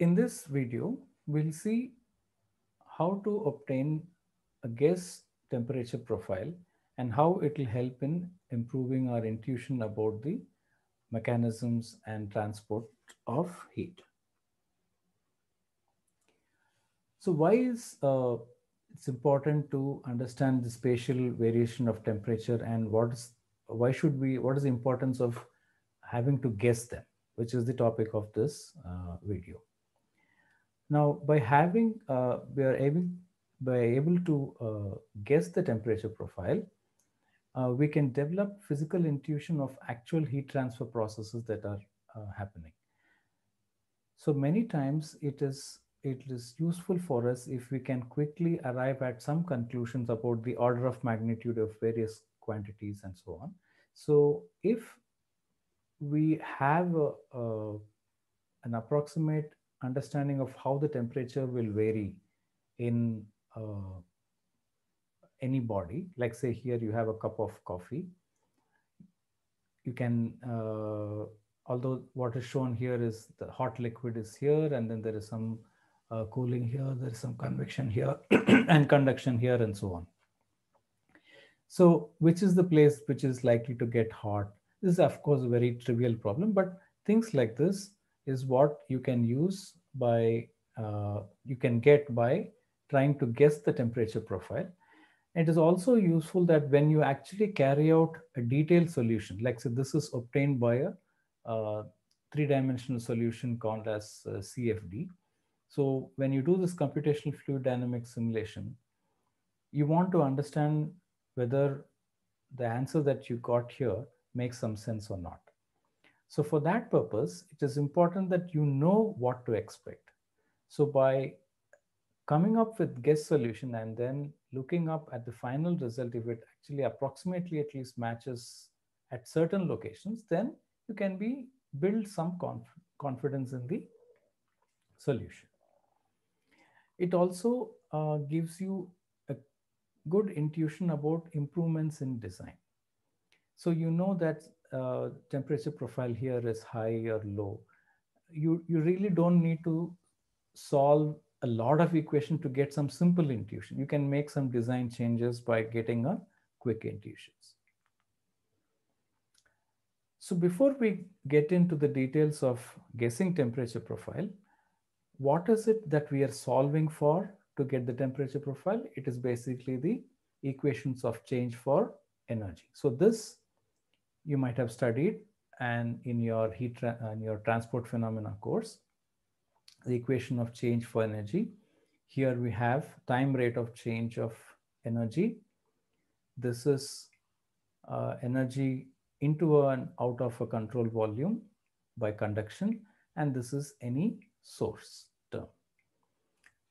In this video, we'll see how to obtain a gas temperature profile and how it will help in improving our intuition about the mechanisms and transport of heat. So why is uh, it's important to understand the spatial variation of temperature and what is why should we what is the importance of having to guess them, which is the topic of this uh, video. Now, by having, uh, we are able, by able to uh, guess the temperature profile, uh, we can develop physical intuition of actual heat transfer processes that are uh, happening. So many times it is, it is useful for us if we can quickly arrive at some conclusions about the order of magnitude of various quantities and so on. So if we have a, a, an approximate understanding of how the temperature will vary in uh, any body. Like say here you have a cup of coffee. You can, uh, although what is shown here is the hot liquid is here and then there is some uh, cooling here, there is some convection here and conduction here and so on. So which is the place which is likely to get hot? This is of course a very trivial problem, but things like this is what you can use by, uh, you can get by trying to guess the temperature profile. It is also useful that when you actually carry out a detailed solution, like say so this is obtained by a three-dimensional solution called as uh, CFD. So when you do this computational fluid dynamics simulation, you want to understand whether the answer that you got here makes some sense or not. So for that purpose, it is important that you know what to expect. So by coming up with guess solution and then looking up at the final result, if it actually approximately at least matches at certain locations, then you can be build some conf confidence in the solution. It also uh, gives you a good intuition about improvements in design. So you know that uh, temperature profile here is high or low. You, you really don't need to solve a lot of equation to get some simple intuition. You can make some design changes by getting a quick intuitions. So before we get into the details of guessing temperature profile, what is it that we are solving for to get the temperature profile? It is basically the equations of change for energy. So this you might have studied and in your heat tra- in your transport phenomena course the equation of change for energy here we have time rate of change of energy this is uh, energy into and out of a control volume by conduction and this is any source term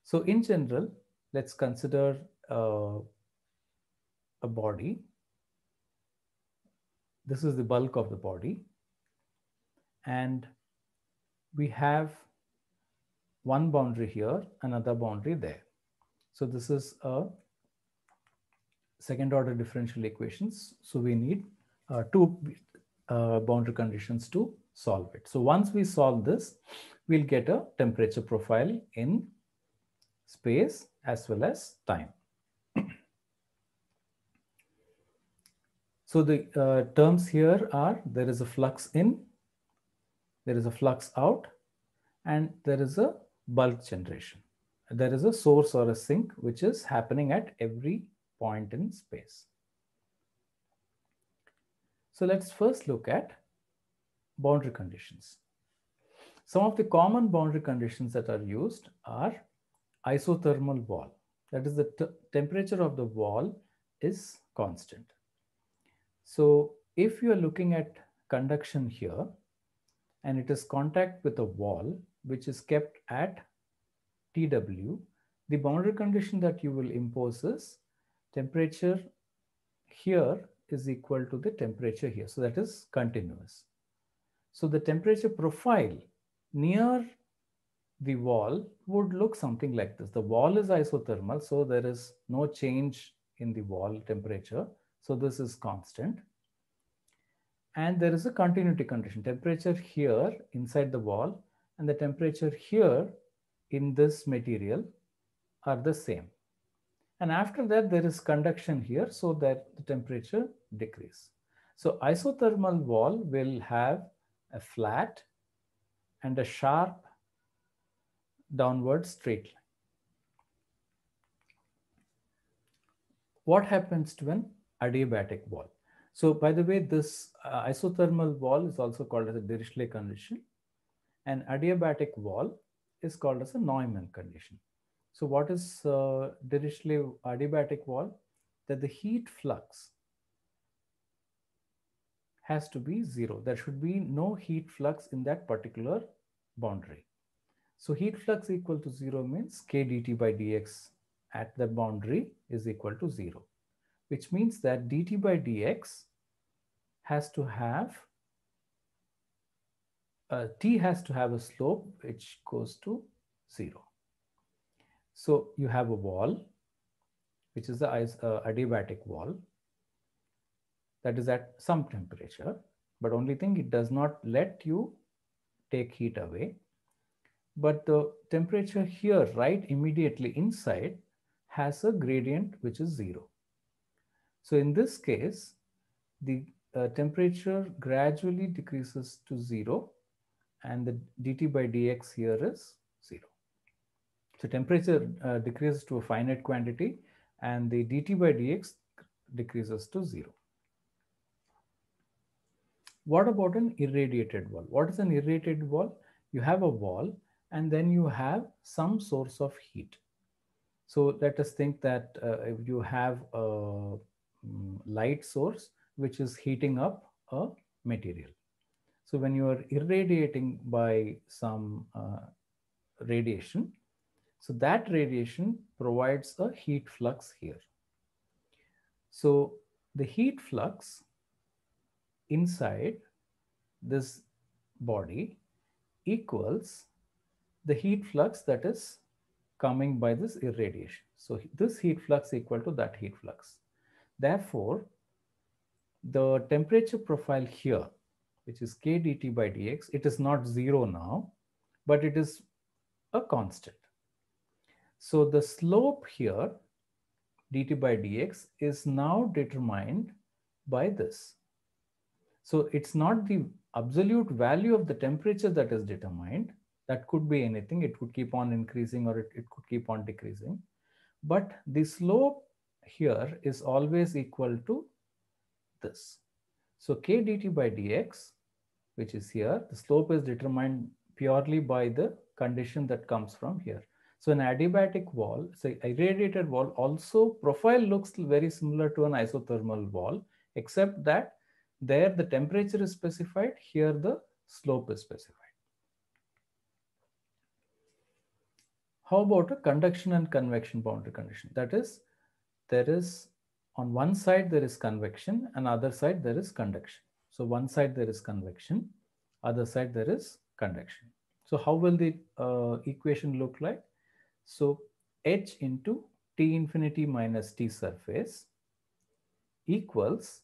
so in general let's consider uh, a body this is the bulk of the body. And we have one boundary here, another boundary there. So this is a second order differential equations. So we need uh, two uh, boundary conditions to solve it. So once we solve this, we'll get a temperature profile in space as well as time. So the uh, terms here are there is a flux in, there is a flux out, and there is a bulk generation. There is a source or a sink which is happening at every point in space. So let's first look at boundary conditions. Some of the common boundary conditions that are used are isothermal wall. That is the temperature of the wall is constant. So if you are looking at conduction here, and it is contact with a wall, which is kept at TW, the boundary condition that you will impose is temperature here is equal to the temperature here. So that is continuous. So the temperature profile near the wall would look something like this. The wall is isothermal, so there is no change in the wall temperature. So this is constant. And there is a continuity condition, temperature here inside the wall and the temperature here in this material are the same. And after that, there is conduction here so that the temperature decrease. So isothermal wall will have a flat and a sharp downward straight line. What happens to an adiabatic wall. So by the way, this uh, isothermal wall is also called as a Dirichlet condition and adiabatic wall is called as a Neumann condition. So what is uh, Dirichlet adiabatic wall? That the heat flux has to be zero. There should be no heat flux in that particular boundary. So heat flux equal to zero means k dt by dx at the boundary is equal to zero which means that dt by dx has to have, uh, t has to have a slope which goes to zero. So you have a wall, which is the uh, adiabatic wall that is at some temperature, but only thing it does not let you take heat away. But the temperature here, right immediately inside has a gradient which is zero. So in this case, the uh, temperature gradually decreases to zero and the dt by dx here is zero. So temperature uh, decreases to a finite quantity and the dt by dx decreases to zero. What about an irradiated wall? What is an irradiated wall? You have a wall and then you have some source of heat. So let us think that uh, you have a Mm, light source which is heating up a material. So when you are irradiating by some uh, radiation, so that radiation provides a heat flux here. So the heat flux inside this body equals the heat flux that is coming by this irradiation. So this heat flux equal to that heat flux. Therefore, the temperature profile here, which is k dt by dx, it is not zero now, but it is a constant. So the slope here, dt by dx, is now determined by this. So it's not the absolute value of the temperature that is determined. That could be anything. It could keep on increasing or it, it could keep on decreasing. But the slope here is always equal to this. So k dt by dx, which is here, the slope is determined purely by the condition that comes from here. So an adiabatic wall, say radiated wall also profile looks very similar to an isothermal wall, except that there the temperature is specified, here the slope is specified. How about a conduction and convection boundary condition? That is, there is on one side there is convection and other side there is conduction. So one side there is convection, other side there is conduction. So how will the uh, equation look like? So h into t infinity minus t surface equals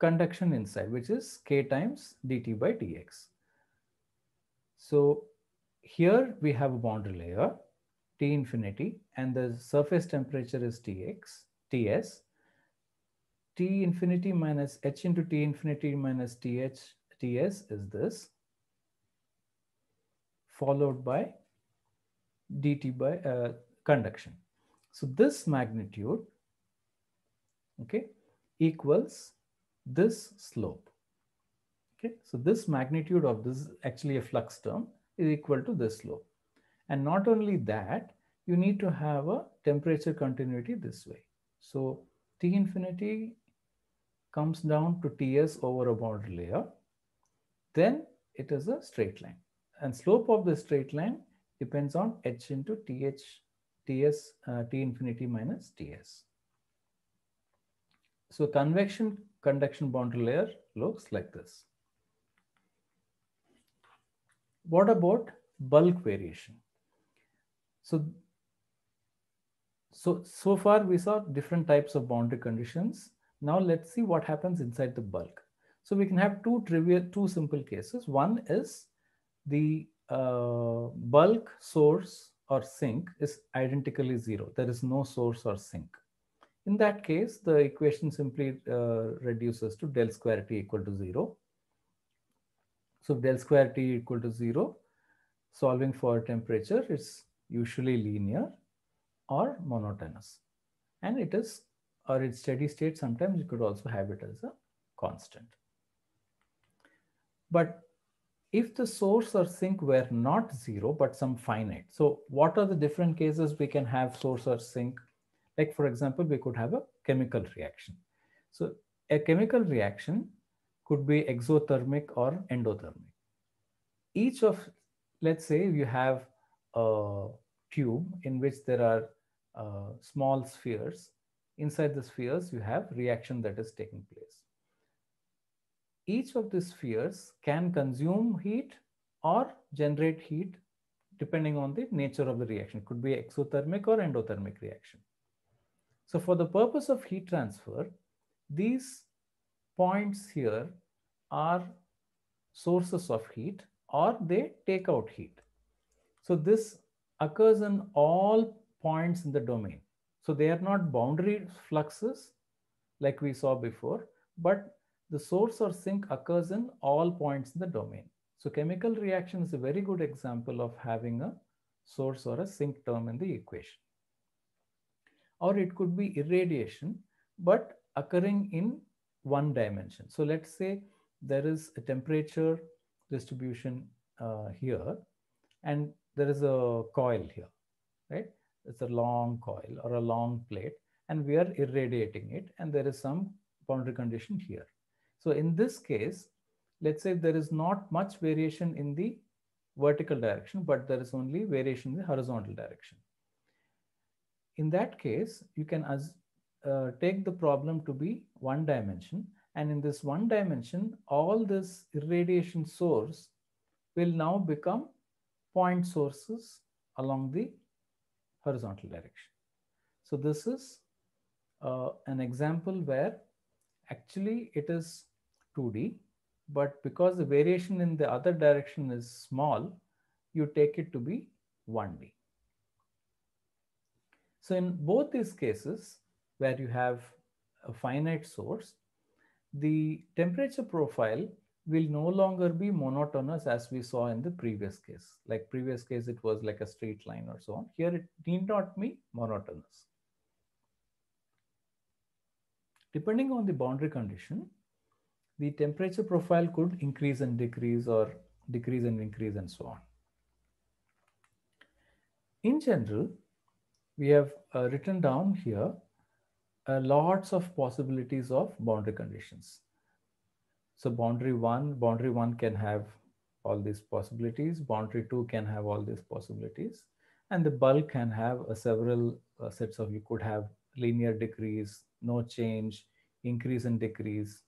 conduction inside, which is k times dt by dx. So here we have a boundary layer T infinity and the surface temperature is Tx, Ts. T infinity minus H into T infinity minus Th, Ts is this, followed by dt by uh, conduction. So this magnitude, okay, equals this slope. Okay, so this magnitude of this actually a flux term is equal to this slope. And not only that, you need to have a temperature continuity this way. So T infinity comes down to Ts over a boundary layer. Then it is a straight line. And slope of the straight line depends on h into th, ts, uh, t infinity minus ts. So convection conduction boundary layer looks like this. What about bulk variation? So, so, so far we saw different types of boundary conditions. Now let's see what happens inside the bulk. So we can have two trivial, two simple cases. One is the uh, bulk source or sink is identically zero. There is no source or sink. In that case, the equation simply uh, reduces to del square t equal to zero. So del square t equal to zero, solving for temperature, it's usually linear or monotonous. And it is, or its steady state, sometimes you could also have it as a constant. But if the source or sink were not zero, but some finite, so what are the different cases we can have source or sink? Like for example, we could have a chemical reaction. So a chemical reaction could be exothermic or endothermic. Each of, let's say you have a tube in which there are uh, small spheres. Inside the spheres, you have reaction that is taking place. Each of the spheres can consume heat or generate heat depending on the nature of the reaction. It could be exothermic or endothermic reaction. So for the purpose of heat transfer, these points here are sources of heat or they take out heat. So this occurs in all points in the domain. So they are not boundary fluxes like we saw before, but the source or sink occurs in all points in the domain. So chemical reaction is a very good example of having a source or a sink term in the equation. Or it could be irradiation, but occurring in one dimension. So let's say there is a temperature distribution uh, here, and there is a coil here, right? It's a long coil or a long plate, and we are irradiating it, and there is some boundary condition here. So in this case, let's say there is not much variation in the vertical direction, but there is only variation in the horizontal direction. In that case, you can as, uh, take the problem to be one dimension. And in this one dimension, all this irradiation source will now become point sources along the horizontal direction. So this is uh, an example where actually it is 2D, but because the variation in the other direction is small, you take it to be 1D. So in both these cases, where you have a finite source, the temperature profile will no longer be monotonous as we saw in the previous case. Like previous case, it was like a straight line or so on. Here it need not be monotonous. Depending on the boundary condition, the temperature profile could increase and decrease or decrease and increase and so on. In general, we have uh, written down here uh, lots of possibilities of boundary conditions. So boundary one, boundary one can have all these possibilities. Boundary two can have all these possibilities. And the bulk can have a uh, several uh, sets of, you could have linear decrease, no change, increase and decrease,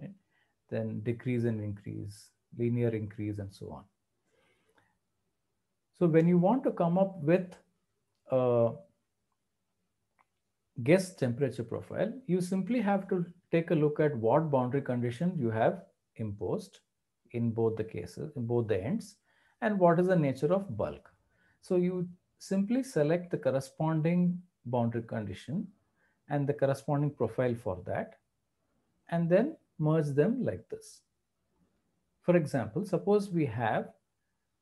right? then decrease and increase, linear increase and so on. So when you want to come up with a uh, guess temperature profile, you simply have to take a look at what boundary condition you have imposed in both the cases, in both the ends, and what is the nature of bulk. So you simply select the corresponding boundary condition and the corresponding profile for that, and then merge them like this. For example, suppose we have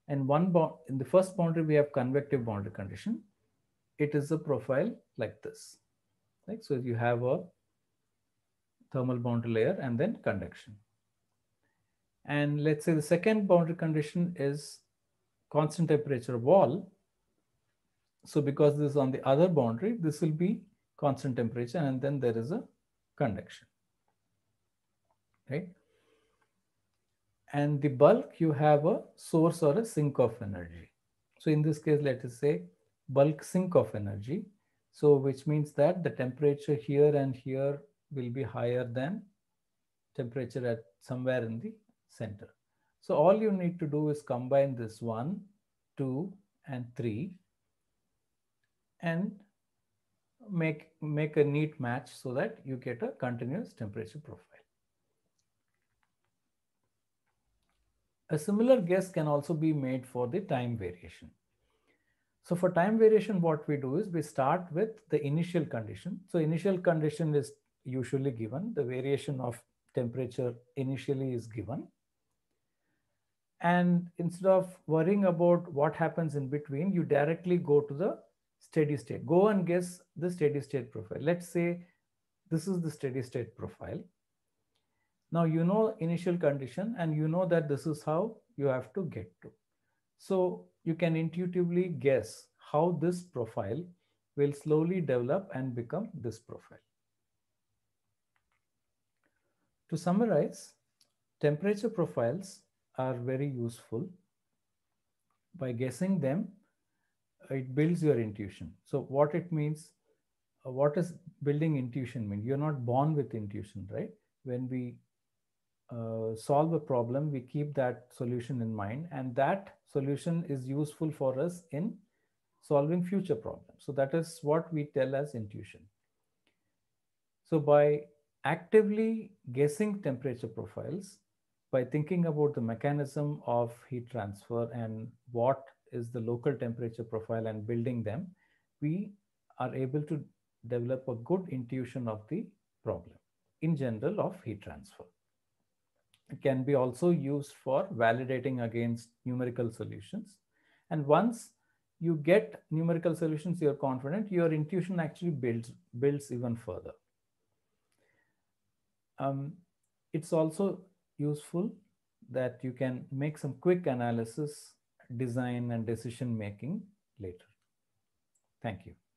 in one in the first boundary, we have convective boundary condition. It is a profile like this. Right? So you have a thermal boundary layer and then conduction. And let's say the second boundary condition is constant temperature wall. So because this is on the other boundary, this will be constant temperature and then there is a conduction, right? And the bulk, you have a source or a sink of energy. So in this case, let us say bulk sink of energy. So which means that the temperature here and here will be higher than temperature at somewhere in the center. So all you need to do is combine this 1, 2, and 3 and make, make a neat match so that you get a continuous temperature profile. A similar guess can also be made for the time variation. So for time variation, what we do is we start with the initial condition. So initial condition is usually given. The variation of temperature initially is given. And instead of worrying about what happens in between, you directly go to the steady state. Go and guess the steady state profile. Let's say this is the steady state profile. Now you know initial condition and you know that this is how you have to get to. So you can intuitively guess how this profile will slowly develop and become this profile. To summarize, temperature profiles are very useful. By guessing them, uh, it builds your intuition. So what it means, uh, what does building intuition mean? You're not born with intuition, right? When we uh, solve a problem, we keep that solution in mind and that solution is useful for us in solving future problems. So that is what we tell as intuition. So by actively guessing temperature profiles by thinking about the mechanism of heat transfer and what is the local temperature profile and building them, we are able to develop a good intuition of the problem in general of heat transfer. It can be also used for validating against numerical solutions. And once you get numerical solutions, you're confident, your intuition actually builds, builds even further um, it's also useful that you can make some quick analysis, design and decision making later. Thank you.